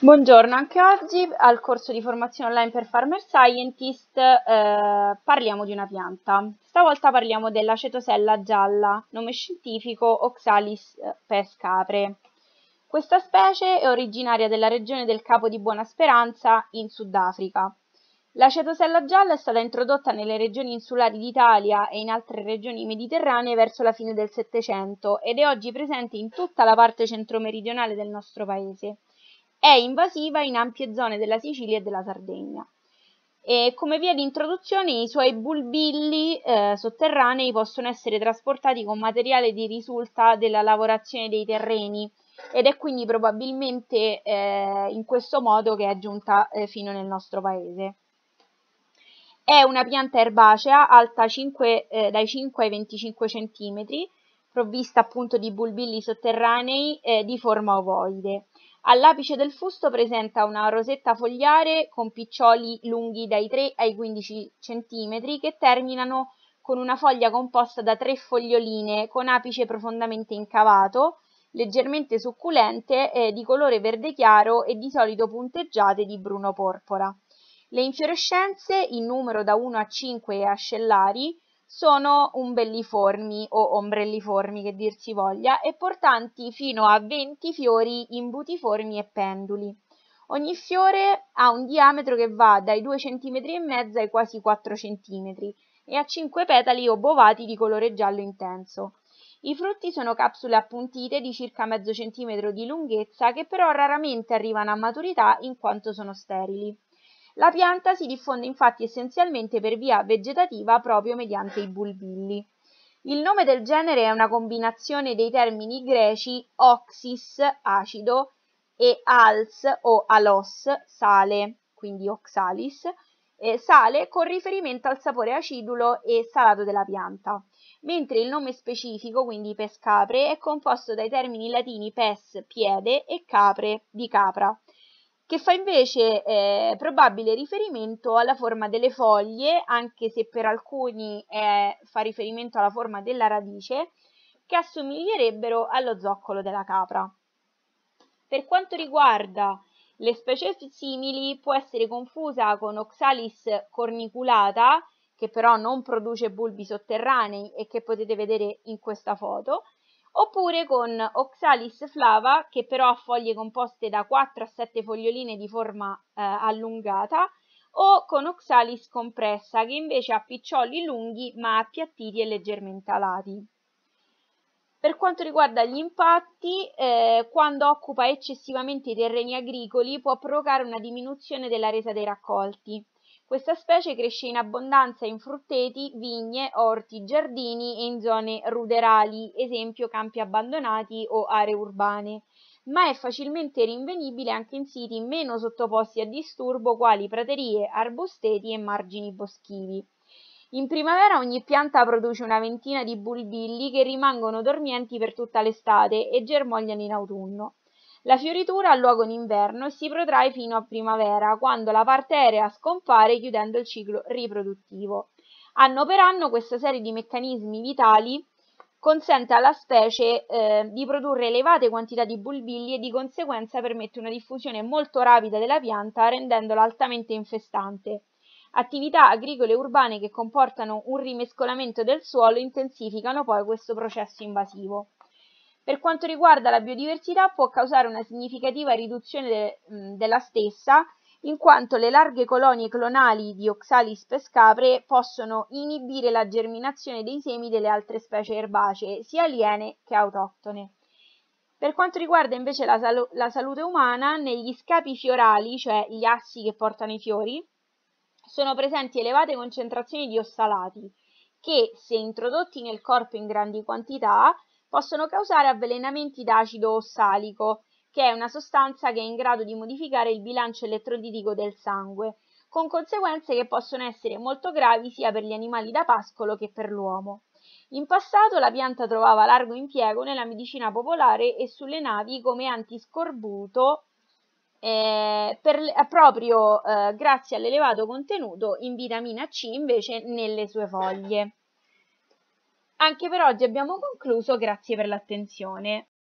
Buongiorno, anche oggi al corso di formazione online per Farmer Scientist eh, parliamo di una pianta. Stavolta parliamo della cetosella gialla, nome scientifico Oxalis eh, pescapre. Questa specie è originaria della regione del Capo di Buona Speranza in Sudafrica. La cetosella gialla è stata introdotta nelle regioni insulari d'Italia e in altre regioni mediterranee verso la fine del Settecento ed è oggi presente in tutta la parte centro-meridionale del nostro paese è invasiva in ampie zone della Sicilia e della Sardegna. E come via di introduzione i suoi bulbilli eh, sotterranei possono essere trasportati con materiale di risulta della lavorazione dei terreni ed è quindi probabilmente eh, in questo modo che è giunta eh, fino nel nostro paese. È una pianta erbacea alta 5, eh, dai 5 ai 25 cm, provvista appunto di bulbilli sotterranei eh, di forma ovoide. All'apice del fusto presenta una rosetta fogliare con piccioli lunghi dai 3 ai 15 cm che terminano con una foglia composta da tre foglioline con apice profondamente incavato, leggermente succulente, eh, di colore verde chiaro e di solito punteggiate di bruno-porpora. Le infiorescenze, in numero da 1 a 5 ascellari, sono umbelliformi o ombrelliformi che dir si voglia e portanti fino a 20 fiori imbutiformi e penduli. Ogni fiore ha un diametro che va dai 2,5 cm ai quasi 4 cm e ha 5 petali obovati di colore giallo intenso. I frutti sono capsule appuntite di circa mezzo centimetro di lunghezza che però raramente arrivano a maturità in quanto sono sterili. La pianta si diffonde infatti essenzialmente per via vegetativa proprio mediante i bulbilli. Il nome del genere è una combinazione dei termini greci oxis, acido, e als o alos, sale, quindi oxalis, eh, sale con riferimento al sapore acidulo e salato della pianta, mentre il nome specifico, quindi pescapre, è composto dai termini latini pes, piede e capre, di capra che fa invece eh, probabile riferimento alla forma delle foglie, anche se per alcuni eh, fa riferimento alla forma della radice, che assomiglierebbero allo zoccolo della capra. Per quanto riguarda le specie simili, può essere confusa con Oxalis corniculata, che però non produce bulbi sotterranei e che potete vedere in questa foto, oppure con Oxalis flava, che però ha foglie composte da 4 a 7 foglioline di forma eh, allungata, o con Oxalis compressa, che invece ha piccioli lunghi ma appiattiti e leggermente alati. Per quanto riguarda gli impatti, eh, quando occupa eccessivamente i terreni agricoli può provocare una diminuzione della resa dei raccolti. Questa specie cresce in abbondanza in frutteti, vigne, orti, giardini e in zone ruderali, esempio campi abbandonati o aree urbane, ma è facilmente rinvenibile anche in siti meno sottoposti a disturbo quali praterie, arbusteti e margini boschivi. In primavera ogni pianta produce una ventina di bulbilli che rimangono dormienti per tutta l'estate e germogliano in autunno. La fioritura ha luogo in inverno e si protrae fino a primavera, quando la parte aerea scompare chiudendo il ciclo riproduttivo. Anno per anno questa serie di meccanismi vitali consente alla specie eh, di produrre elevate quantità di bulbilli e di conseguenza permette una diffusione molto rapida della pianta rendendola altamente infestante. Attività agricole e urbane che comportano un rimescolamento del suolo intensificano poi questo processo invasivo. Per quanto riguarda la biodiversità può causare una significativa riduzione de, mh, della stessa in quanto le larghe colonie clonali di Oxalis pescapre possono inibire la germinazione dei semi delle altre specie erbacee, sia aliene che autoctone. Per quanto riguarda invece la, salu la salute umana, negli scapi fiorali, cioè gli assi che portano i fiori, sono presenti elevate concentrazioni di ossalati che, se introdotti nel corpo in grandi quantità, possono causare avvelenamenti da acido ossalico, che è una sostanza che è in grado di modificare il bilancio elettrolitico del sangue, con conseguenze che possono essere molto gravi sia per gli animali da pascolo che per l'uomo. In passato la pianta trovava largo impiego nella medicina popolare e sulle navi come antiscorbuto eh, per, eh, proprio eh, grazie all'elevato contenuto in vitamina C invece nelle sue foglie. Anche per oggi abbiamo concluso, grazie per l'attenzione.